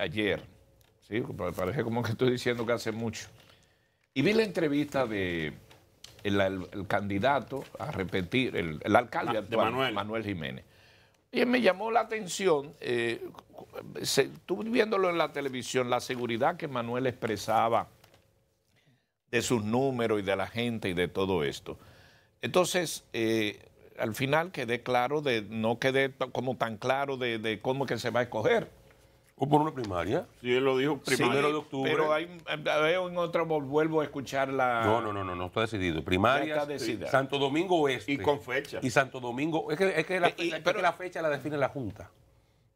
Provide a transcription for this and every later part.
ayer. Parece como que estoy diciendo que hace mucho. Y vi la entrevista de el, candidato a repetir, el, alcalde ah, Manuel. Jiménez. Y me llamó la atención, estuve eh, viéndolo en la televisión, la seguridad que Manuel expresaba de sus números y de la gente y de todo esto. Entonces, eh, al final quedé claro de, no quedé como tan claro de, de cómo que se va a escoger ¿O por una primaria? Sí, él lo dijo primero de octubre. Pero hay, veo en otra, vuelvo a escuchar la. No, no, no, no, no está decidido. Primaria. Santo Domingo Oeste. Y con fecha. Y Santo Domingo. Es que, la, fecha, pero, la, fecha la define la Junta.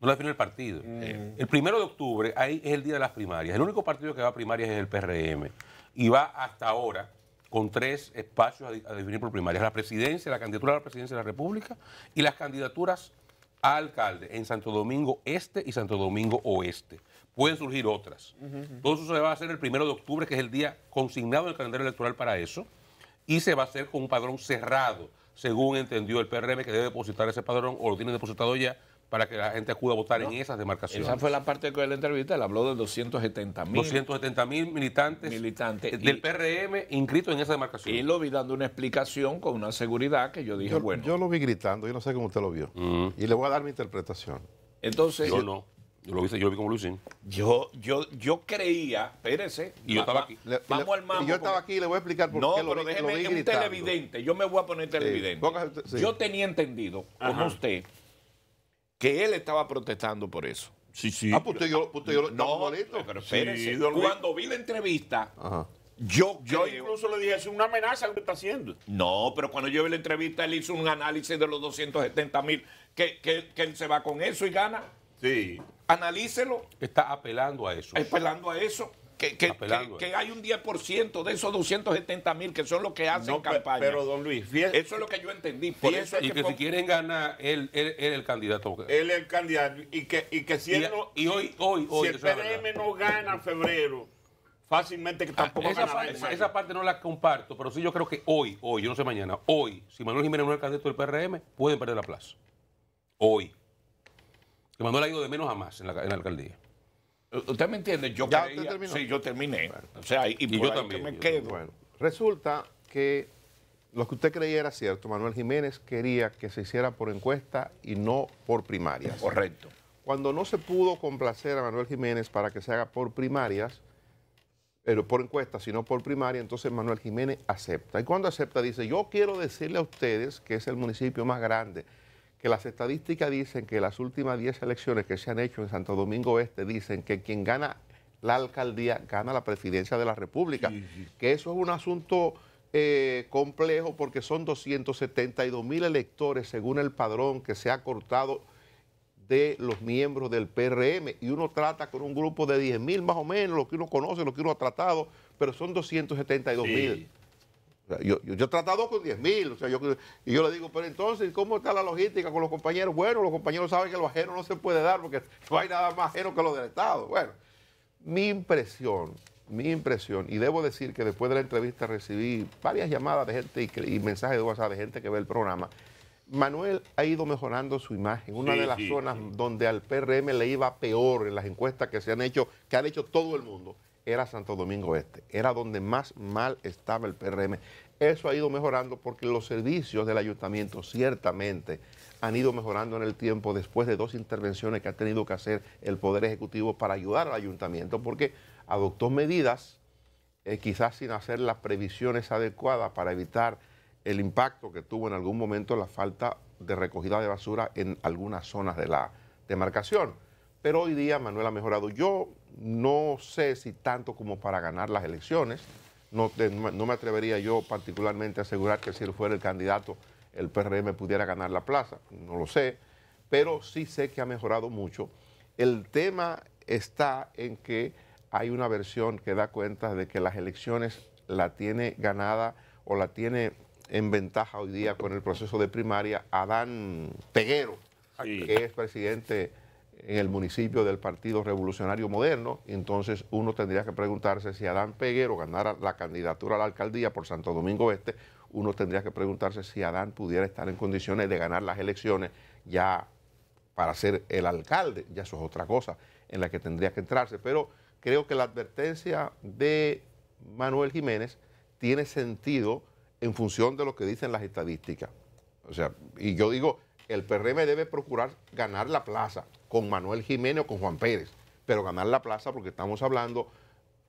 No la define el partido. Mm. El primero de octubre ahí es el día de las primarias. El único partido que va a primarias es el PRM. Y va hasta ahora con tres espacios a, a definir por primarias: la presidencia, la candidatura a la presidencia de la República y las candidaturas alcalde en Santo Domingo Este y Santo Domingo Oeste. Pueden surgir otras. Todo eso se va a hacer el primero de octubre, que es el día consignado el calendario electoral para eso, y se va a hacer con un padrón cerrado, según entendió el PRM, que debe depositar ese padrón o lo tiene depositado ya para que la gente pueda votar en esas demarcaciones. Esa fue la parte de la entrevista, él habló de 270 mil. 270 mil militantes, militantes del PRM inscritos en esa demarcación. Y lo vi dando una explicación con una seguridad que yo dije, bueno. Yo lo vi gritando, yo no sé cómo usted lo vio. Mm. Y le voy a dar mi interpretación. Entonces. Yo no. Yo lo vi, yo como Luisín. Yo, yo, yo creía, espérese. yo estaba aquí. vamos al yo estaba aquí y le voy a explicar por no, qué lo No, pero déjeme, un televidente. Yo me voy a poner televidente. Yo tenía entendido, como usted, que él estaba protestando por eso. Sí, sí. Ah, pues usted, yo, yo no, pero espérense. cuando vi la entrevista, yo Yo incluso le dije, es una amenaza lo que está haciendo. No, pero cuando yo vi la entrevista, él hizo un análisis de los 270 mil, que, que él se va con eso y gana. Sí. Analícelo. Está apelando a eso. Apelando a eso que, eh. hay un 10% de esos 270 mil que son los que hacen campaña. Pero, don Luis, eso es lo que yo entendí. y que, si quieren ganar, él, es el candidato. Él es el candidato. Y que, y si, el PRM no gana en febrero, fácilmente que ah, tampoco gana. esa, parte, parte no la comparto, pero sí yo creo que hoy, hoy, yo no sé mañana, hoy, si Manuel Jiménez no es el candidato del PRM, pueden perder la plaza. Hoy. Que Manuel ha ido de menos a más en la alcaldía. ¿Usted me entiende? Yo sí, yo terminé. O sea, y, yo también. Bueno, resulta que lo que usted creía era cierto. Manuel Jiménez quería que se hiciera por encuesta y no por primarias. Correcto. Cuando no se pudo complacer a Manuel Jiménez para que se haga por primarias, pero por encuesta, sino por primaria, entonces Manuel Jiménez acepta. Y cuando acepta dice, yo quiero decirle a ustedes que es el municipio más grande que las estadísticas dicen que las últimas 10 elecciones que se han hecho en Santo Domingo Este dicen que quien gana la alcaldía gana la presidencia de la República. Que eso es un asunto eh, complejo porque son 272 mil electores según el padrón que se ha cortado de los miembros del PRM y uno trata con un grupo de 10 mil más o menos, lo que uno conoce, lo que uno ha tratado, pero son 272 mil. Yo, he tratado con 10 mil, o sea, yo, y yo le digo, pero entonces, ¿cómo está la logística con los compañeros? Bueno, los compañeros saben que lo ajeno no se puede dar porque no hay nada más ajeno que lo del Estado. Bueno, mi impresión, mi impresión, y debo decir que después de la entrevista recibí varias llamadas de gente y, mensajes de WhatsApp de gente que ve el programa. Manuel ha ido mejorando su imagen, una de las zonas donde al PRM le iba peor en las encuestas que se han hecho, que han hecho todo el mundo, era Santo Domingo Este, era donde más mal estaba el PRM. Eso ha ido mejorando porque los servicios del ayuntamiento ciertamente han ido mejorando en el tiempo después de dos intervenciones que ha tenido que hacer el Poder Ejecutivo para ayudar al ayuntamiento porque adoptó medidas eh, quizás sin hacer las previsiones adecuadas para evitar el impacto que tuvo en algún momento la falta de recogida de basura en algunas zonas de la demarcación. Pero hoy día Manuel ha mejorado. Yo no sé si tanto como para ganar las elecciones. No, me atrevería yo particularmente a asegurar que si él fuera el candidato, el PRM pudiera ganar la plaza. No lo sé. Pero sí sé que ha mejorado mucho. El tema está en que hay una versión que da cuenta de que las elecciones la tiene ganada o la tiene en ventaja hoy día con el proceso de primaria Adán Peguero, que es presidente en el municipio del Partido Revolucionario Moderno, entonces uno tendría que preguntarse si Adán Peguero ganara la candidatura a la alcaldía por Santo Domingo Este, uno tendría que preguntarse si Adán pudiera estar en condiciones de ganar las elecciones ya para ser el alcalde, ya eso es otra cosa en la que tendría que entrarse, pero creo que la advertencia de Manuel Jiménez tiene sentido en función de lo que dicen las estadísticas. O sea, y yo digo, el PRM debe procurar ganar la plaza con Manuel Jiménez o con Juan Pérez, pero ganar la plaza porque estamos hablando,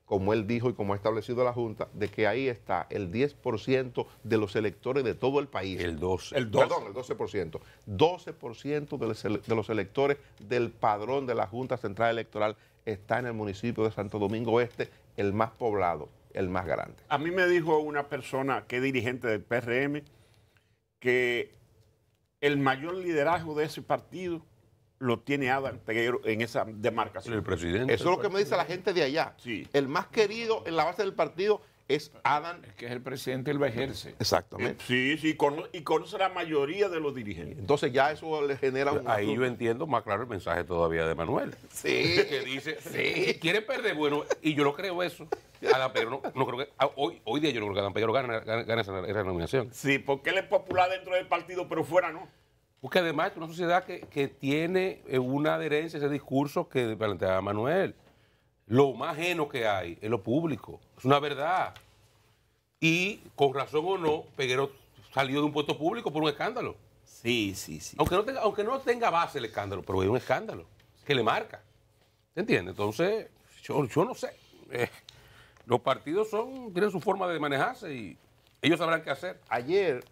como él dijo y como ha establecido la Junta, de que ahí está el 10% de los electores de todo el país. El 12%. El Perdón, el 12%. 12% de los electores del padrón de la Junta Central Electoral está en el municipio de Santo Domingo Oeste, el más poblado, el más grande. A mí me dijo una persona que es dirigente del PRM que el mayor liderazgo de ese partido lo tiene Adam Peguero en esa demarcación. El presidente. Eso es lo que me dice la gente de allá. El más querido en la base del partido es Adam, que es el presidente, y lo ejerce. Exactamente. Sí, sí, y conoce la mayoría de los dirigentes. Entonces ya eso le genera un... Ahí yo entiendo más claro el mensaje todavía de Manuel. Sí. que dice, sí. quiere perder, bueno, y yo no creo eso. Adam creo ah, Hoy, día yo creo que Adam Pedro gana, esa, nominación. Sí, porque él es popular dentro del partido, pero fuera no. Porque además es una sociedad que, tiene eh, una adherencia a ese discurso que planteaba Manuel. Lo más ajeno que hay es lo público. Es una verdad. Y con razón o no, Peguero salió de un puesto público por un escándalo. Sí, sí, sí. Aunque no tenga, aunque no tenga base el escándalo, pero es un escándalo que le marca. ¿Te entiendes? Entonces, yo, no sé. Eh, los partidos son, tienen su forma de manejarse y ellos sabrán qué hacer. Ayer